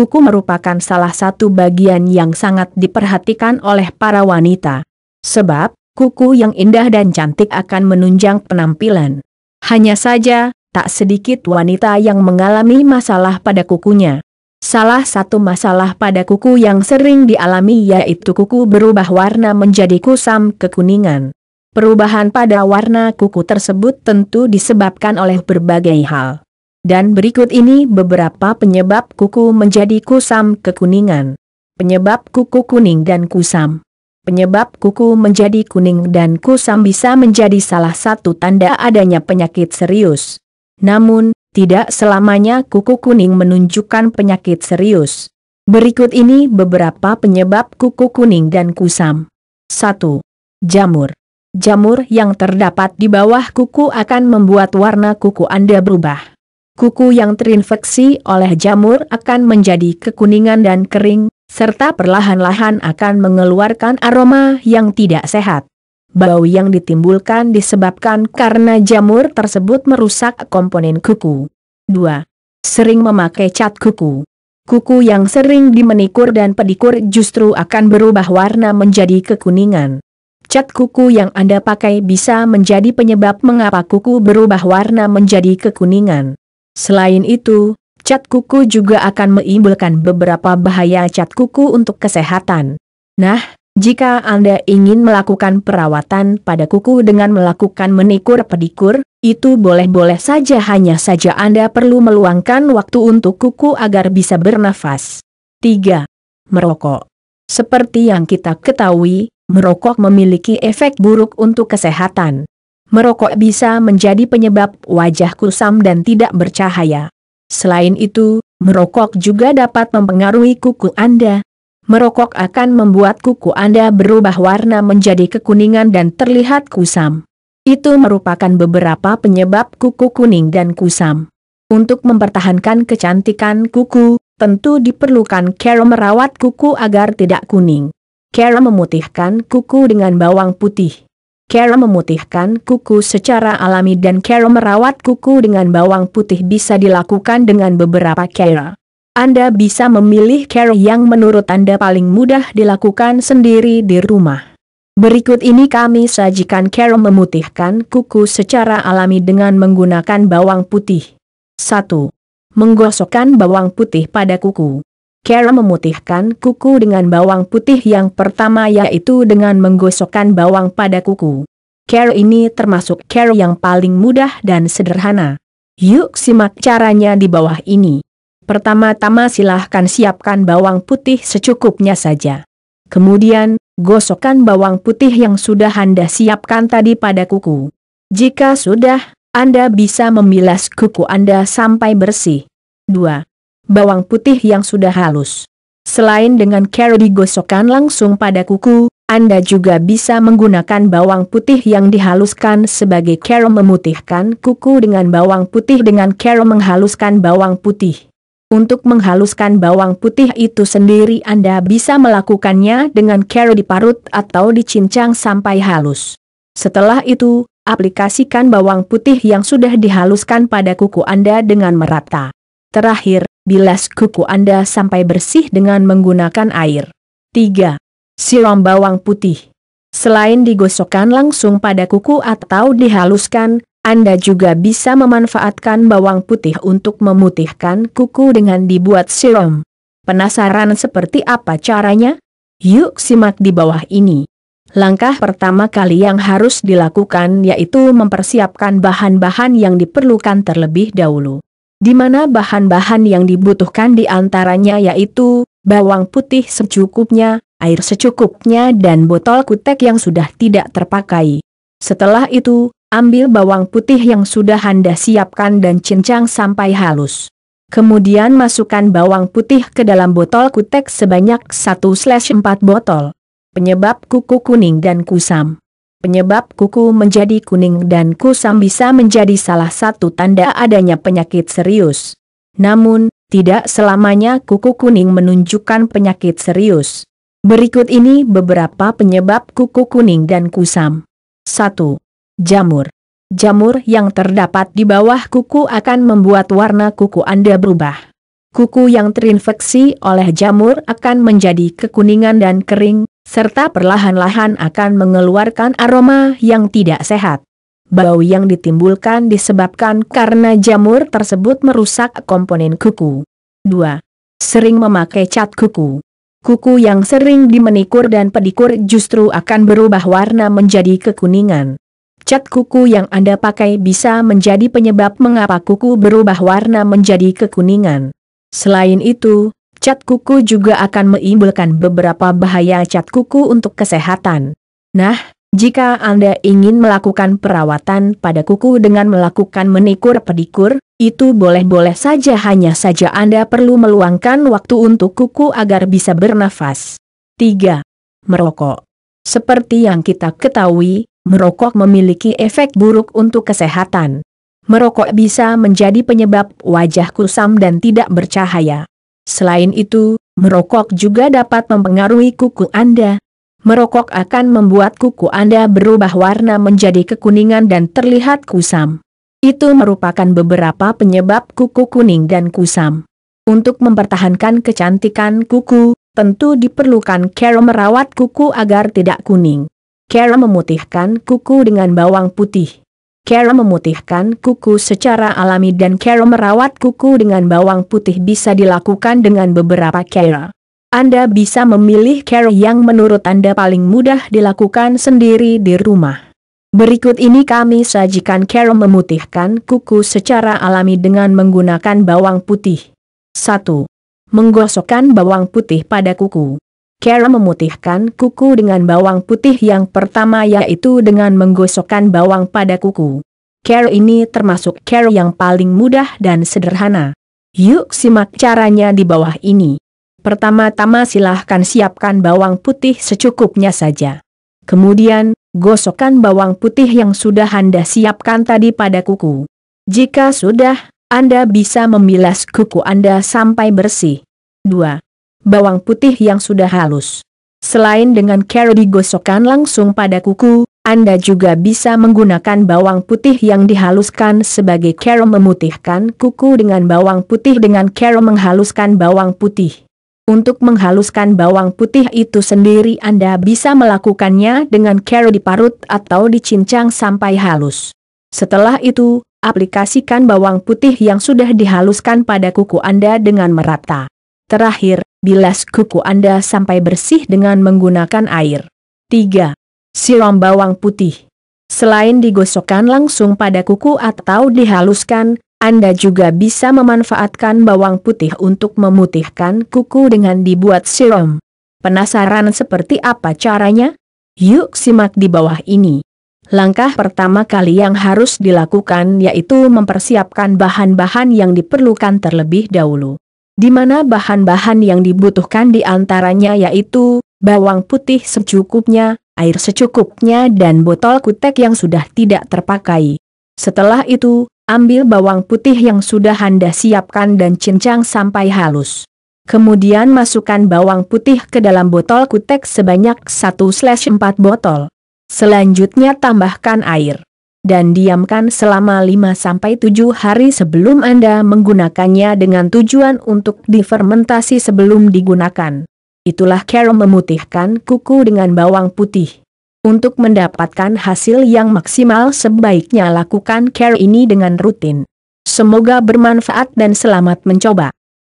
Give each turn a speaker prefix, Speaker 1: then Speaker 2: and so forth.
Speaker 1: kuku merupakan salah satu bagian yang sangat diperhatikan oleh para wanita. Sebab, kuku yang indah dan cantik akan menunjang penampilan. Hanya saja, tak sedikit wanita yang mengalami masalah pada kukunya. Salah satu masalah pada kuku yang sering dialami yaitu kuku berubah warna menjadi kusam kekuningan. Perubahan pada warna kuku tersebut tentu disebabkan oleh berbagai hal. Dan berikut ini beberapa penyebab kuku menjadi kusam kekuningan. Penyebab kuku kuning dan kusam. Penyebab kuku menjadi kuning dan kusam bisa menjadi salah satu tanda adanya penyakit serius. Namun, tidak selamanya kuku kuning menunjukkan penyakit serius. Berikut ini beberapa penyebab kuku kuning dan kusam. 1. Jamur. Jamur yang terdapat di bawah kuku akan membuat warna kuku Anda berubah kuku yang terinfeksi oleh jamur akan menjadi kekuningan dan kering, serta perlahan-lahan akan mengeluarkan aroma yang tidak sehat. Bau yang ditimbulkan disebabkan karena jamur tersebut merusak komponen kuku. 2. Sering memakai cat kuku. Kuku yang sering dimenikur dan pedikur justru akan berubah warna menjadi kekuningan. Cat kuku yang Anda pakai bisa menjadi penyebab mengapa kuku berubah warna menjadi kekuningan. Selain itu, cat kuku juga akan menimbulkan beberapa bahaya cat kuku untuk kesehatan. Nah, jika Anda ingin melakukan perawatan pada kuku dengan melakukan menikur-pedikur, itu boleh-boleh saja hanya saja Anda perlu meluangkan waktu untuk kuku agar bisa bernafas. 3. Merokok Seperti yang kita ketahui, merokok memiliki efek buruk untuk kesehatan. Merokok bisa menjadi penyebab wajah kusam dan tidak bercahaya. Selain itu, merokok juga dapat mempengaruhi kuku Anda. Merokok akan membuat kuku Anda berubah warna menjadi kekuningan dan terlihat kusam. Itu merupakan beberapa penyebab kuku kuning dan kusam. Untuk mempertahankan kecantikan kuku, tentu diperlukan care merawat kuku agar tidak kuning. Care memutihkan kuku dengan bawang putih. Kara memutihkan kuku secara alami dan Kera merawat kuku dengan bawang putih bisa dilakukan dengan beberapa cara. Anda bisa memilih Kera yang menurut Anda paling mudah dilakukan sendiri di rumah. Berikut ini kami sajikan Kera memutihkan kuku secara alami dengan menggunakan bawang putih. 1. Menggosokkan bawang putih pada kuku. Kara memutihkan kuku dengan bawang putih yang pertama yaitu dengan menggosokkan bawang pada kuku. Care ini termasuk care yang paling mudah dan sederhana. Yuk simak caranya di bawah ini. Pertama-tama silahkan siapkan bawang putih secukupnya saja. Kemudian, gosokkan bawang putih yang sudah Anda siapkan tadi pada kuku. Jika sudah, Anda bisa memilas kuku Anda sampai bersih. 2 bawang putih yang sudah halus. Selain dengan cara digosokkan langsung pada kuku, Anda juga bisa menggunakan bawang putih yang dihaluskan sebagai cara memutihkan kuku dengan bawang putih dengan cara menghaluskan bawang putih. Untuk menghaluskan bawang putih itu sendiri Anda bisa melakukannya dengan cara diparut atau dicincang sampai halus. Setelah itu, aplikasikan bawang putih yang sudah dihaluskan pada kuku Anda dengan merata. Terakhir, bilas kuku Anda sampai bersih dengan menggunakan air. 3. Siram bawang putih. Selain digosokkan langsung pada kuku atau dihaluskan, Anda juga bisa memanfaatkan bawang putih untuk memutihkan kuku dengan dibuat siram. Penasaran seperti apa caranya? Yuk simak di bawah ini. Langkah pertama kali yang harus dilakukan yaitu mempersiapkan bahan-bahan yang diperlukan terlebih dahulu di mana bahan-bahan yang dibutuhkan diantaranya yaitu bawang putih secukupnya, air secukupnya dan botol kutek yang sudah tidak terpakai. Setelah itu, ambil bawang putih yang sudah Anda siapkan dan cincang sampai halus. Kemudian masukkan bawang putih ke dalam botol kutek sebanyak 1-4 botol. Penyebab kuku kuning dan kusam. Penyebab kuku menjadi kuning dan kusam bisa menjadi salah satu tanda adanya penyakit serius. Namun, tidak selamanya kuku kuning menunjukkan penyakit serius. Berikut ini beberapa penyebab kuku kuning dan kusam. 1. Jamur Jamur yang terdapat di bawah kuku akan membuat warna kuku Anda berubah. Kuku yang terinfeksi oleh jamur akan menjadi kekuningan dan kering, serta perlahan-lahan akan mengeluarkan aroma yang tidak sehat. Bau yang ditimbulkan disebabkan karena jamur tersebut merusak komponen kuku. 2. Sering memakai cat kuku. Kuku yang sering dimenikur dan pedikur justru akan berubah warna menjadi kekuningan. Cat kuku yang Anda pakai bisa menjadi penyebab mengapa kuku berubah warna menjadi kekuningan. Selain itu, cat kuku juga akan menimbulkan beberapa bahaya cat kuku untuk kesehatan. Nah, jika Anda ingin melakukan perawatan pada kuku dengan melakukan menikur-pedikur, itu boleh-boleh saja hanya saja Anda perlu meluangkan waktu untuk kuku agar bisa bernafas. 3. Merokok Seperti yang kita ketahui, merokok memiliki efek buruk untuk kesehatan. Merokok bisa menjadi penyebab wajah kusam dan tidak bercahaya. Selain itu, merokok juga dapat mempengaruhi kuku Anda. Merokok akan membuat kuku Anda berubah warna menjadi kekuningan dan terlihat kusam. Itu merupakan beberapa penyebab kuku kuning dan kusam. Untuk mempertahankan kecantikan kuku, tentu diperlukan cara merawat kuku agar tidak kuning. Cara memutihkan kuku dengan bawang putih. Kara memutihkan kuku secara alami dan Kara merawat kuku dengan bawang putih bisa dilakukan dengan beberapa cara. Anda bisa memilih Kera yang menurut Anda paling mudah dilakukan sendiri di rumah. Berikut ini kami sajikan Kera memutihkan kuku secara alami dengan menggunakan bawang putih. 1. Menggosokkan bawang putih pada kuku. Kara memutihkan kuku dengan bawang putih yang pertama yaitu dengan menggosokkan bawang pada kuku. Care ini termasuk care yang paling mudah dan sederhana. Yuk simak caranya di bawah ini. Pertama-tama silahkan siapkan bawang putih secukupnya saja. Kemudian, gosokkan bawang putih yang sudah Anda siapkan tadi pada kuku. Jika sudah, Anda bisa memilas kuku Anda sampai bersih. 2 bawang putih yang sudah halus. Selain dengan cara digosokkan langsung pada kuku, Anda juga bisa menggunakan bawang putih yang dihaluskan sebagai cara memutihkan kuku dengan bawang putih dengan cara menghaluskan bawang putih. Untuk menghaluskan bawang putih itu sendiri Anda bisa melakukannya dengan cara diparut atau dicincang sampai halus. Setelah itu, aplikasikan bawang putih yang sudah dihaluskan pada kuku Anda dengan merata. Terakhir, bilas kuku Anda sampai bersih dengan menggunakan air. 3. Siram bawang putih. Selain digosokkan langsung pada kuku atau dihaluskan, Anda juga bisa memanfaatkan bawang putih untuk memutihkan kuku dengan dibuat siram. Penasaran seperti apa caranya? Yuk simak di bawah ini. Langkah pertama kali yang harus dilakukan yaitu mempersiapkan bahan-bahan yang diperlukan terlebih dahulu di mana bahan-bahan yang dibutuhkan di antaranya yaitu bawang putih secukupnya, air secukupnya dan botol kutek yang sudah tidak terpakai. Setelah itu, ambil bawang putih yang sudah Anda siapkan dan cincang sampai halus. Kemudian masukkan bawang putih ke dalam botol kutek sebanyak 1-4 botol. Selanjutnya tambahkan air dan diamkan selama 5-7 hari sebelum Anda menggunakannya dengan tujuan untuk difermentasi sebelum digunakan. Itulah cara memutihkan kuku dengan bawang putih. Untuk mendapatkan hasil yang maksimal sebaiknya lakukan care ini dengan rutin. Semoga bermanfaat dan selamat mencoba.